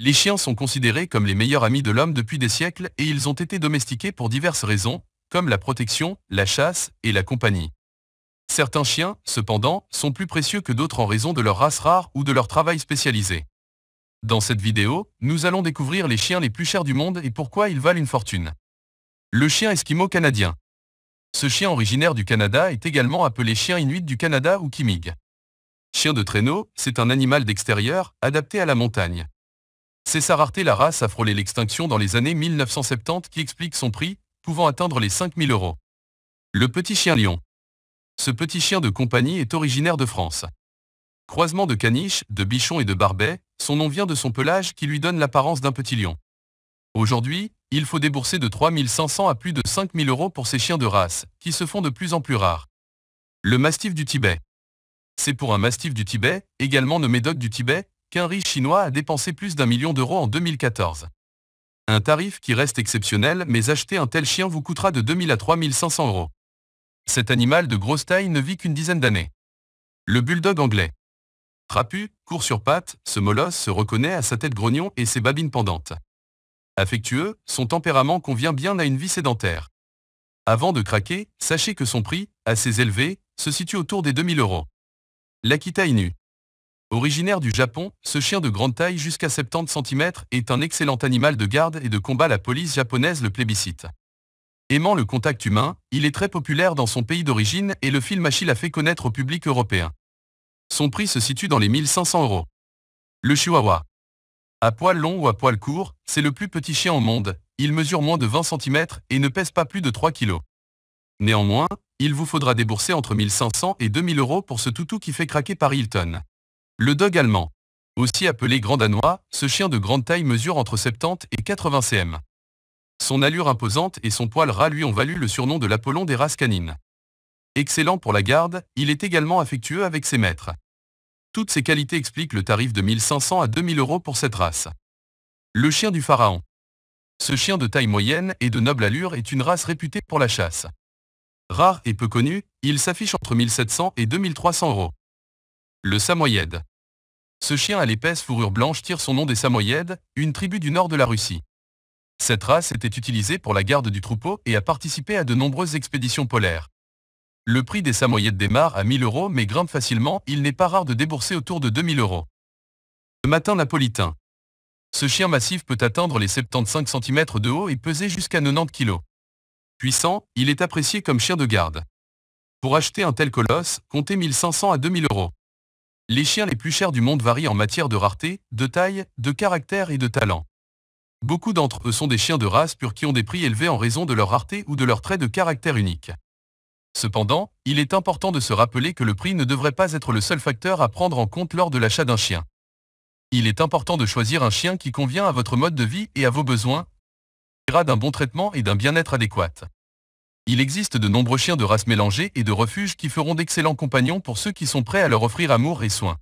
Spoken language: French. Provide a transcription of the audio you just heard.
Les chiens sont considérés comme les meilleurs amis de l'homme depuis des siècles et ils ont été domestiqués pour diverses raisons, comme la protection, la chasse et la compagnie. Certains chiens, cependant, sont plus précieux que d'autres en raison de leur race rare ou de leur travail spécialisé. Dans cette vidéo, nous allons découvrir les chiens les plus chers du monde et pourquoi ils valent une fortune. Le chien esquimau canadien. Ce chien originaire du Canada est également appelé chien inuit du Canada ou kimig. Chien de traîneau, c'est un animal d'extérieur, adapté à la montagne. C'est sa rareté la race a frôlé l'extinction dans les années 1970 qui explique son prix, pouvant atteindre les 5000 euros. Le petit chien lion. Ce petit chien de compagnie est originaire de France. Croisement de caniche, de bichon et de barbet, son nom vient de son pelage qui lui donne l'apparence d'un petit lion. Aujourd'hui, il faut débourser de 3500 à plus de 5000 euros pour ces chiens de race, qui se font de plus en plus rares. Le mastif du Tibet. C'est pour un mastif du Tibet, également nommé dog du Tibet, qu'un riche chinois a dépensé plus d'un million d'euros en 2014. Un tarif qui reste exceptionnel, mais acheter un tel chien vous coûtera de 2000 à 3500 euros. Cet animal de grosse taille ne vit qu'une dizaine d'années. Le bulldog anglais. Trapu, court sur pattes, ce molosse se reconnaît à sa tête grognon et ses babines pendantes. Affectueux, son tempérament convient bien à une vie sédentaire. Avant de craquer, sachez que son prix, assez élevé, se situe autour des 2000 euros. L'Akita Inu. Originaire du Japon, ce chien de grande taille jusqu'à 70 cm est un excellent animal de garde et de combat la police japonaise le plébiscite. Aimant le contact humain, il est très populaire dans son pays d'origine et le film Machi l'a fait connaître au public européen. Son prix se situe dans les 1500 euros. Le Chihuahua. À poil long ou à poil court, c'est le plus petit chien au monde, il mesure moins de 20 cm et ne pèse pas plus de 3 kg. Néanmoins, il vous faudra débourser entre 1500 et 2000 euros pour ce toutou qui fait craquer par Hilton. Le dog allemand. Aussi appelé grand danois, ce chien de grande taille mesure entre 70 et 80 cm. Son allure imposante et son poil ras lui ont valu le surnom de l'Apollon des races canines. Excellent pour la garde, il est également affectueux avec ses maîtres. Toutes ces qualités expliquent le tarif de 1500 à 2000 euros pour cette race. Le chien du pharaon. Ce chien de taille moyenne et de noble allure est une race réputée pour la chasse. Rare et peu connu, il s'affiche entre 1700 et 2300 euros. Le Samoyède. Ce chien à l'épaisse fourrure blanche tire son nom des Samoyèdes, une tribu du nord de la Russie. Cette race était utilisée pour la garde du troupeau et a participé à de nombreuses expéditions polaires. Le prix des Samoyèdes démarre à 1000 euros mais grimpe facilement, il n'est pas rare de débourser autour de 2000 euros. Le matin napolitain. Ce chien massif peut atteindre les 75 cm de haut et peser jusqu'à 90 kg. Puissant, il est apprécié comme chien de garde. Pour acheter un tel colosse, comptez 1500 à 2000 euros. Les chiens les plus chers du monde varient en matière de rareté, de taille, de caractère et de talent. Beaucoup d'entre eux sont des chiens de race pure qui ont des prix élevés en raison de leur rareté ou de leur trait de caractère unique. Cependant, il est important de se rappeler que le prix ne devrait pas être le seul facteur à prendre en compte lors de l'achat d'un chien. Il est important de choisir un chien qui convient à votre mode de vie et à vos besoins, d'un bon traitement et d'un bien-être adéquat. Il existe de nombreux chiens de races mélangées et de refuges qui feront d'excellents compagnons pour ceux qui sont prêts à leur offrir amour et soins.